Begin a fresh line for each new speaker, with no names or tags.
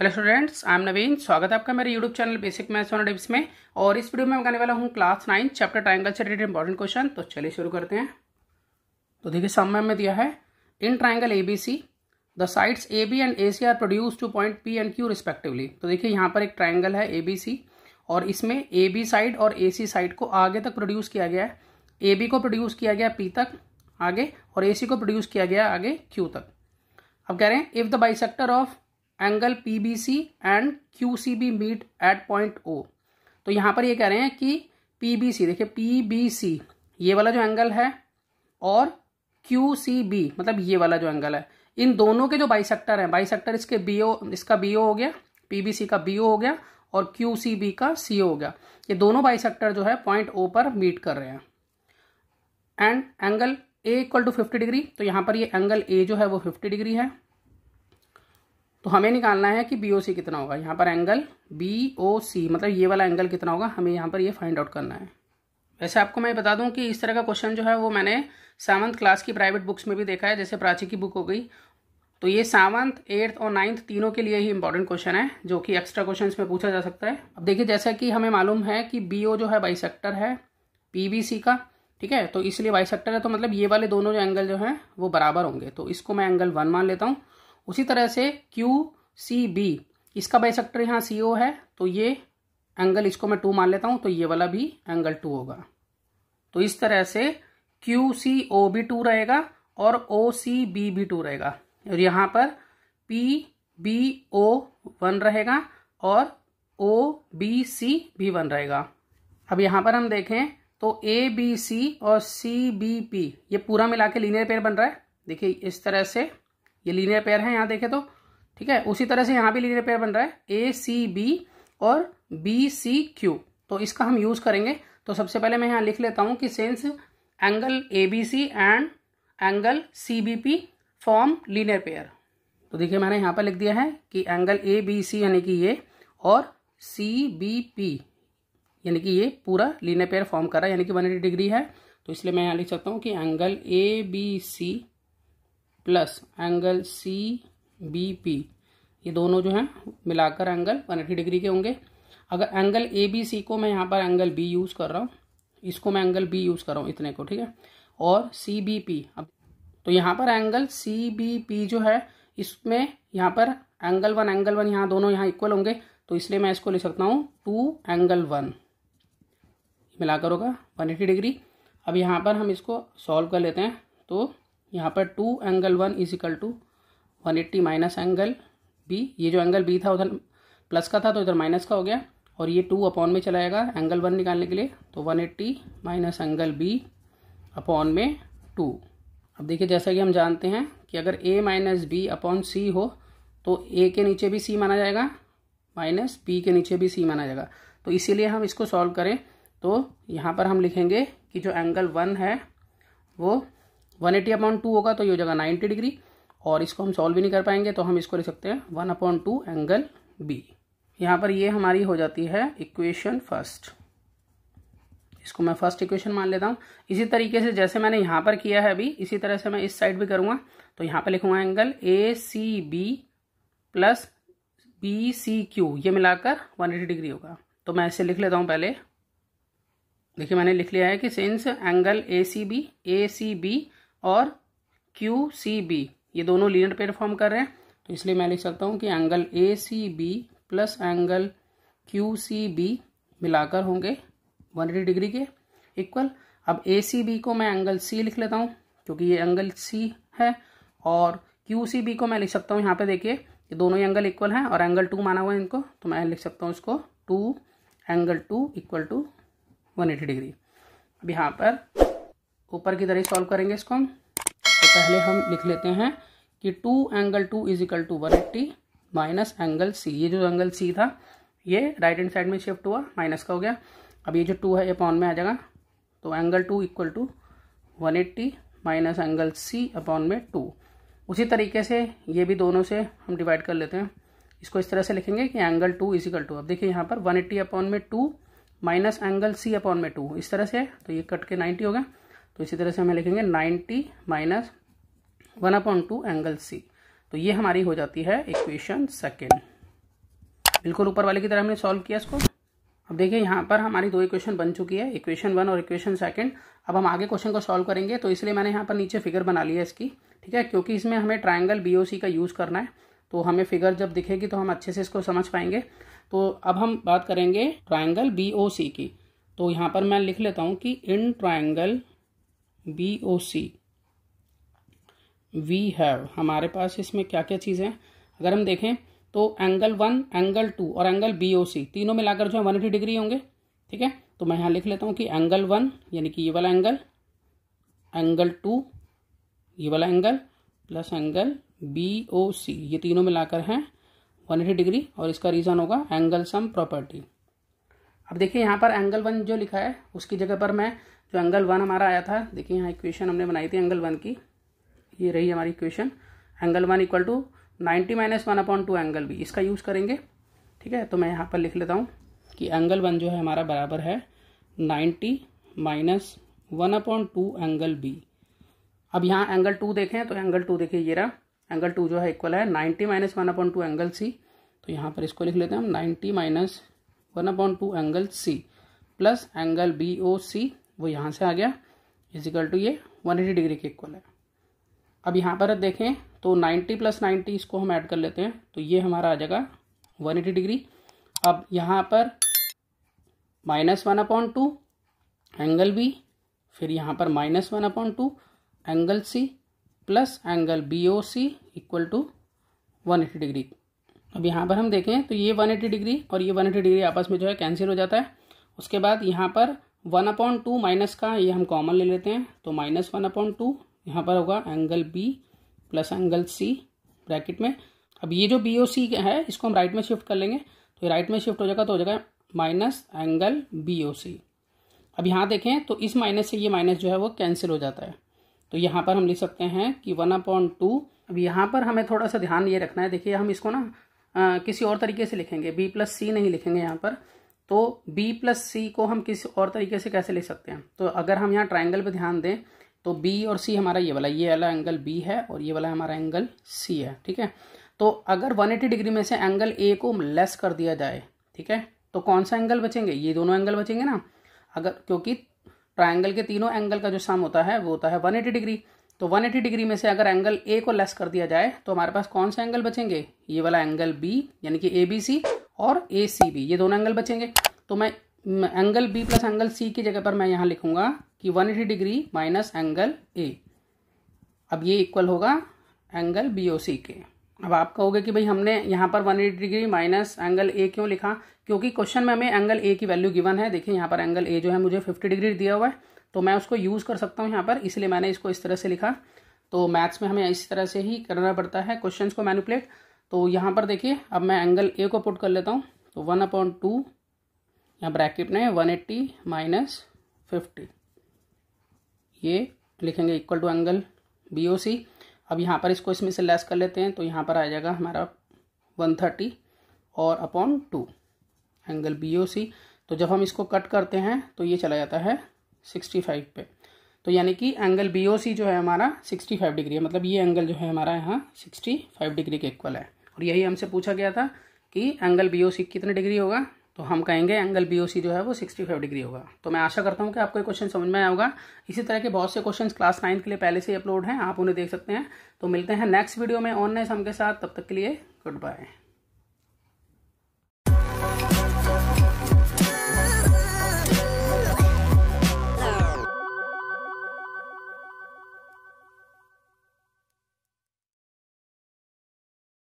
hello students I am Naveen स्वागत है आपका मेरे YouTube channel basic maths on tips में और इस वीडियो में मैं करने वाला हूँ क्लास नाइन चैप्टर ट्राइंगल से रिलेटेड इंपॉर्टेंट क्वेश्चन तो चलिए शुरू करते हैं तो देखिए समय में दिया है in triangle A B C the sides A B and A C are produce to point P and Q respectively तो देखिए यहाँ पर एक ट्राइंगल है ए बी सी और इसमें ए बी साइड और ए सी साइड को आगे तक प्रोड्यूस किया गया है ए बी को प्रोड्यूस किया गया पी तक आगे और ए सी को प्रोड्यूस किया गया आगे क्यू तक अब कह रहे हैं if the bisector of angle P B C and Q C B meet at point O तो यहाँ पर ये कह रहे हैं कि पी बी सी देखिए पी बी सी ये वाला जो एंगल है और क्यू सी बी मतलब ये वाला जो एंगल है इन दोनों के जो बाई सेक्टर हैं सेक्टर इसके बी ओ इसका बी ओ हो गया पी बी सी का बी ओ हो गया और क्यू सी बी का सी ओ हो गया ये दोनों सेक्टर जो है पॉइंट ओ पर मीट कर रहे हैं and angle A equal to fifty degree तो यहाँ पर ये एंगल ए जो है वो फिफ्टी डिग्री है तो हमें निकालना है कि बी ओ सी कितना होगा यहाँ पर एंगल बी ओ सी मतलब ये वाला एंगल कितना होगा हमें यहाँ पर ये फाइंड आउट करना है वैसे आपको मैं बता दूं कि इस तरह का क्वेश्चन जो है वो मैंने सेवंथ क्लास की प्राइवेट बुक्स में भी देखा है जैसे प्राची की बुक हो गई तो ये सेवंथ एट्थ और नाइन्थ तीनों के लिए ही इंपॉर्टेंट क्वेश्चन है जो कि एक्स्ट्रा क्वेश्चन में पूछा जा सकता है अब देखिए जैसा कि हमें मालूम है कि बी जो है बाई है पी का ठीक है तो इसलिए बाई है तो मतलब ये वाले दोनों जो एंगल जो हैं वो बराबर होंगे तो इसको मैं एंगल वन मान लेता हूँ उसी तरह से क्यू सी बी इसका बाई सेक्टर यहाँ सी ओ है तो ये एंगल इसको मैं टू मान लेता हूँ तो ये वाला भी एंगल टू होगा तो इस तरह से क्यू सी ओ भी टू रहेगा और ओ सी बी भी टू रहेगा और यहाँ पर पी बी ओ वन रहेगा और ओ बी सी भी वन रहेगा अब यहाँ पर हम देखें तो ए बी सी और सी बी पी ये पूरा मिला के लीनियर पेयर बन रहा है देखिए इस तरह से ये लीनियर पेयर है यहाँ देखे तो ठीक है उसी तरह से यहाँ भी लीनियर पेयर बन रहा है ए सी बी और बी सी क्यू तो इसका हम यूज़ करेंगे तो सबसे पहले मैं यहाँ लिख लेता हूँ कि since angle A B C and angle C B P form linear pair तो देखिए मैंने यहाँ पर लिख दिया है कि एंगल ए बी सी यानी कि ये और सी बी पी यानी कि ये पूरा लीनियर पेयर फॉर्म कर रहा है यानी कि 180 डिग्री है तो इसलिए मैं यहाँ लिख सकता हूँ कि angle A B C plus angle C B P ये दोनों जो हैं मिलाकर एंगल एटी डिग्री के होंगे अगर एंगल ए बी सी को मैं यहाँ पर एंगल बी यूज़ कर रहा हूँ इसको मैं एंगल बी यूज़ कर रहा हूँ इतने को ठीक है और सी बी पी अब तो यहाँ पर एंगल सी बी पी जो है इसमें यहाँ पर एंगल वन एंगल वन यहाँ दोनों यहाँ इक्वल होंगे तो इसलिए मैं इसको ले सकता हूँ टू एंगल वन मिलाकर होगा वन एटी डिग्री अब यहाँ पर हम इसको सॉल्व कर लेते हैं तो यहाँ पर two angle one is equal to one eighty minus angle B ये जो एंगल बी था उधर प्लस का था तो इधर माइनस का हो गया और ये टू अपॉन में चला जाएगा एंगल वन निकालने के लिए तो one eighty minus angle B upon में टू अब देखिए जैसा कि हम जानते हैं कि अगर A minus B upon C हो तो ए के नीचे भी सी माना जाएगा माइनस बी के नीचे भी सी माना जाएगा तो इसीलिए हम इसको सॉल्व करें तो यहाँ पर हम लिखेंगे कि जो एंगल वन है वो वन एटी अपॉन टू होगा तो ये हो जाएगा नाइन्टी डिग्री और इसको हम सॉल्व भी नहीं कर पाएंगे तो हम इसको लिख सकते हैं one upon two angle B यहाँ पर ये हमारी हो जाती है इक्वेशन फर्स्ट इसको मैं फर्स्ट इक्वेशन मान लेता हूँ इसी तरीके से जैसे मैंने यहाँ पर किया है अभी इसी तरह से मैं इस साइड भी करूँगा तो यहाँ पर लिखूंगा angle A C B plus B C Q ये मिलाकर 180 डिग्री होगा तो मैं इसे लिख लेता हूँ पहले देखिए मैंने लिख लिया है कि since angle A C B A C B और क्यू सी बी ये दोनों लीनियर पेयर फॉर्म कर रहे हैं तो इसलिए मैं लिख सकता हूँ कि angle A C B plus angle Q C B मिलाकर होंगे वन एटी डिग्री के इक्वल अब ए सी बी को मैं एंगल सी लिख लेता हूँ क्योंकि ये एंगल सी है और क्यू सी बी को मैं लिख सकता हूँ यहाँ पे देखिए ये दोनों ही एंगल इक्वल हैं और एंगल टू माना हुआ है इनको तो मैं लिख सकता हूँ इसको two angle two equal to one eighty degree अब यहाँ पर ऊपर की तरह सॉल्व करेंगे इसको हम तो पहले हम लिख लेते हैं कि two angle two is equal to one eighty minus angle C ये जो एंगल सी था ये राइट हैंड साइड में शिफ्ट हुआ माइनस का हो गया अब ये जो टू है ये अपॉन में आ जाएगा तो angle two equal to one eighty minus angle C upon में टू उसी तरीके से ये भी दोनों से हम डिवाइड कर लेते हैं इसको इस तरह से लिखेंगे कि एंगल टू इजिकल टू अब देखिए यहाँ पर वन एट्टी अपॉन में two minus angle C upon में टू इस तरह से तो ये कट के नाइन्टी हो गया तो इसी तरह से हमें लिखेंगे ninety minus one upon two angle C तो ये हमारी हो जाती है इक्वेशन सेकेंड बिल्कुल ऊपर वाले की तरह हमने सॉल्व किया इसको अब देखिए यहाँ पर हमारी दो इक्वेशन बन चुकी है इक्वेशन वन और इक्वेशन सेकेंड अब हम आगे क्वेश्चन को सॉल्व करेंगे तो इसलिए मैंने यहाँ पर नीचे फिगर बना लिया इसकी ठीक है क्योंकि इसमें हमें ट्राइंगल बी का यूज़ करना है तो हमें फिगर जब दिखेगी तो हम अच्छे से इसको समझ पाएंगे तो अब हम बात करेंगे ट्राइंगल बी की तो यहाँ पर मैं लिख लेता हूँ कि in triangle B O C we have हमारे पास इसमें क्या क्या चीज़ें हैं अगर हम देखें तो एंगल वन एंगल टू और एंगल बी ओ सी तीनों मिलाकर जो है वन एटी डिग्री होंगे ठीक है तो मैं यहाँ लिख लेता हूँ कि एंगल वन यानी कि ये वाला एंगल एंगल टू ये वाला angle plus angle B O C ये तीनों मिलाकर हैं वन एटी डिग्री और इसका रीज़न होगा एंगल सम प्रॉपर्टी अब देखिए यहाँ पर एंगल वन जो लिखा है उसकी जगह पर मैं जो एंगल वन हमारा आया था देखिए यहाँ इक्वेशन हमने बनाई थी एंगल वन की ये रही हमारी equation angle one equal to ninety minus one upon two angle B इसका यूज़ करेंगे ठीक है तो मैं यहाँ पर लिख लेता हूँ कि एंगल वन जो है हमारा बराबर है ninety minus one upon two angle B अब यहाँ एंगल टू देखें तो एंगल टू देखिए ये रहा एंगल टू जो है इक्वल है ninety minus one upon two angle C तो यहाँ पर इसको लिख लेते हैं हम ninety minus one upon two angle C plus angle B O C वो यहाँ से आ गया इजिकल टू ये 180 डिग्री के इक्वल है अब यहाँ पर देखें तो 90 प्लस 90 इसको हम ऐड कर लेते हैं तो ये हमारा आ जाएगा 180 डिग्री अब यहाँ पर minus one upon two angle B फिर यहाँ पर minus one upon two angle C plus angle B O C equal to one eighty degree अब यहाँ पर हम देखें तो ये वन एटी डिग्री और ये वन एटी डिग्री आपस में जो है कैंसिल हो जाता है उसके बाद यहाँ पर वन अपॉइंट टू माइनस का ये हम कॉमन ले लेते हैं तो माइनस वन अपॉइंट टू यहाँ पर होगा angle B plus angle C bracket में अब ये जो बी ओ सी है इसको हम राइट में शिफ्ट कर लेंगे तो राइट में शिफ्ट हो जाएगा तो हो जाएगा minus angle B O C अब यहाँ देखें तो इस माइनस से ये माइनस जो है वो कैंसिल हो जाता है तो यहाँ पर हम लिख सकते हैं कि वन अपॉइंट टू अब यहाँ पर हमें थोड़ा सा ध्यान ये रखना है देखिए हम इसको ना आ, किसी और तरीके से लिखेंगे बी प्लस सी नहीं लिखेंगे यहाँ पर तो b प्लस सी को हम किसी और तरीके से कैसे ले सकते हैं तो अगर हम यहाँ ट्राइंगल पर ध्यान दें तो b और c हमारा ये वाला ये वाला एंगल b है और ये वाला हमारा एंगल c है ठीक है तो अगर 180 डिग्री में से एंगल a को लेस कर दिया जाए ठीक है तो कौन सा एंगल बचेंगे ये दोनों एंगल बचेंगे ना अगर क्योंकि ट्राइंगल के तीनों एंगल का जो सम होता है वो होता है वन डिग्री तो 180 डिग्री में से अगर एंगल ए को लेस कर दिया जाए तो हमारे पास कौन सा एंगल बचेंगे ये वाला एंगल बी यानी कि ए बी सी और ए सी बी ये दोनों एंगल बचेंगे तो मैं angle B plus angle C की जगह पर मैं यहाँ लिखूंगा कि 180 डिग्री माइनस एंगल ए अब ये इक्वल होगा एंगल बी ओ सी के अब आप कहोगे कि भाई हमने यहाँ पर 180 डिग्री माइनस एंगल ए क्यों लिखा क्योंकि क्वेश्चन में हमें एंगल ए की वैल्यू गिवन है देखिए यहाँ पर एंगल ए जो है मुझे 50 डिग्री दिया हुआ है तो मैं उसको यूज़ कर सकता हूँ यहाँ पर इसलिए मैंने इसको इस तरह से लिखा तो मैथ्स में हमें इस तरह से ही करना पड़ता है क्वेश्चन को मैनिपुलेट तो यहाँ पर देखिए अब मैं एंगल ए को पुट कर लेता हूँ तो वन अपॉइंट टू यहाँ ब्रैकेट में वन एट्टी माइनस फिफ्टी ये लिखेंगे equal to angle B O C अब यहाँ पर इसको इसमें से लेस कर लेते हैं तो यहाँ पर आ जाएगा हमारा वन थर्टी और upon two angle B O C तो जब हम इसको कट करते हैं तो ये चला जाता है सिक्सटी फाइव पे तो यानी कि एंगल बी ओ सी जो है हमारा सिक्सटी फाइव डिग्री है मतलब ये एंगल जो है हमारा यहाँ सिक्सटी फाइव डिग्री के इक्वल है और यही हमसे पूछा गया था कि एंगल बी कितने डिग्री होगा तो हम कहेंगे एंगल बी जो है वो 65 डिग्री होगा तो मैं आशा करता हूँ कि आपको ये क्वेश्चन समझ में आया होगा इसी तरह के बहुत से क्वेश्चन क्लास नाइन्थ के लिए पहले से ही अपलोड हैं आप उन्हें देख सकते हैं तो मिलते हैं नेक्स्ट वीडियो में ऑनलाइन हम के साथ तब तक के लिए गुड बाय